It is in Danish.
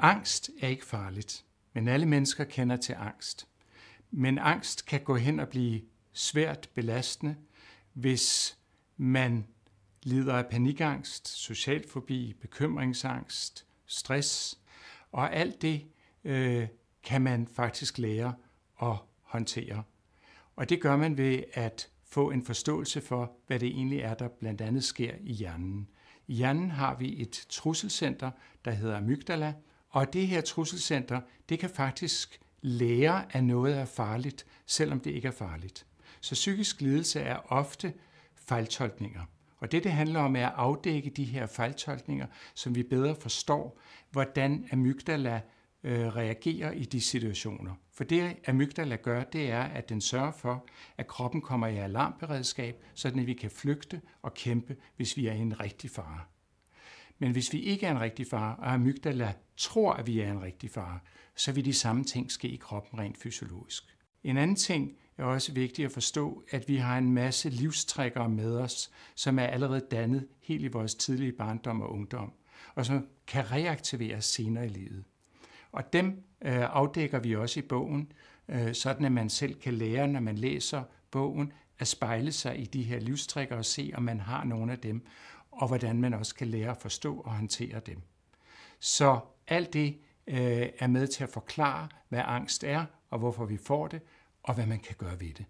Angst er ikke farligt, men alle mennesker kender til angst. Men angst kan gå hen og blive svært belastende, hvis man lider af panikangst, socialfobi, bekymringsangst, stress, og alt det øh, kan man faktisk lære at håndtere. Og det gør man ved at få en forståelse for, hvad det egentlig er, der blandt andet sker i hjernen. I hjernen har vi et trusselcenter, der hedder amygdala, og det her trusselcenter, det kan faktisk lære, at noget er farligt, selvom det ikke er farligt. Så psykisk lidelse er ofte fejltolkninger. Og det, det handler om, er at afdække de her fejltolkninger, som vi bedre forstår, hvordan amygdala øh, reagerer i de situationer. For det, amygdala gør, det er, at den sørger for, at kroppen kommer i alarmberedskab, så vi kan flygte og kæmpe, hvis vi er i en rigtig fare. Men hvis vi ikke er en rigtig far, og amygdala tror, at vi er en rigtig far, så vil de samme ting ske i kroppen rent fysiologisk. En anden ting er også vigtigt at forstå, at vi har en masse livstrækkere med os, som er allerede dannet helt i vores tidlige barndom og ungdom, og som kan reaktiveres senere i livet. Og dem øh, afdækker vi også i bogen, øh, sådan at man selv kan lære, når man læser bogen, at spejle sig i de her livstrækker og se, om man har nogle af dem og hvordan man også kan lære at forstå og håndtere dem. Så alt det øh, er med til at forklare, hvad angst er, og hvorfor vi får det, og hvad man kan gøre ved det.